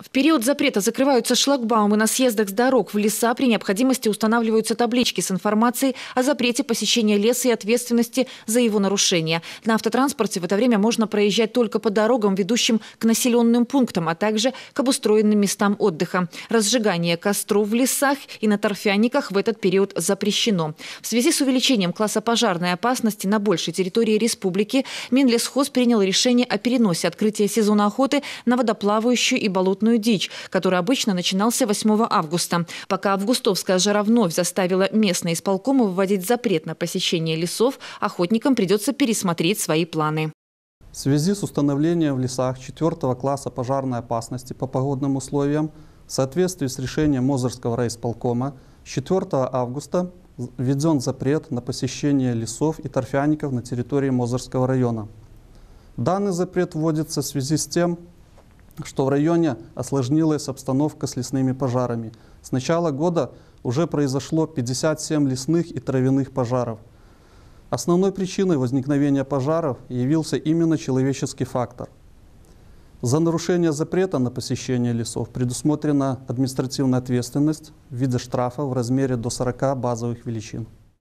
В период запрета закрываются шлагбаумы на съездах с дорог. В леса при необходимости устанавливаются таблички с информацией о запрете посещения леса и ответственности за его нарушение. На автотранспорте в это время можно проезжать только по дорогам, ведущим к населенным пунктам, а также к обустроенным местам отдыха. Разжигание костров в лесах и на торфяниках в этот период запрещено. В связи с увеличением класса пожарной опасности на большей территории республики Минлесхоз принял решение о переносе открытия сезона охоты на водоплавающую и болотную крупную дичь, который обычно начинался 8 августа. Пока августовская жара вновь заставила местные исполкомы вводить запрет на посещение лесов, охотникам придется пересмотреть свои планы. В связи с установлением в лесах 4 класса пожарной опасности по погодным условиям, в соответствии с решением Мозырского райисполкома, 4 августа введен запрет на посещение лесов и торфяников на территории Мозырского района. Данный запрет вводится в связи с тем, что в районе осложнилась обстановка с лесными пожарами. С начала года уже произошло 57 лесных и травяных пожаров. Основной причиной возникновения пожаров явился именно человеческий фактор. За нарушение запрета на посещение лесов предусмотрена административная ответственность в виде штрафа в размере до 40 базовых величин.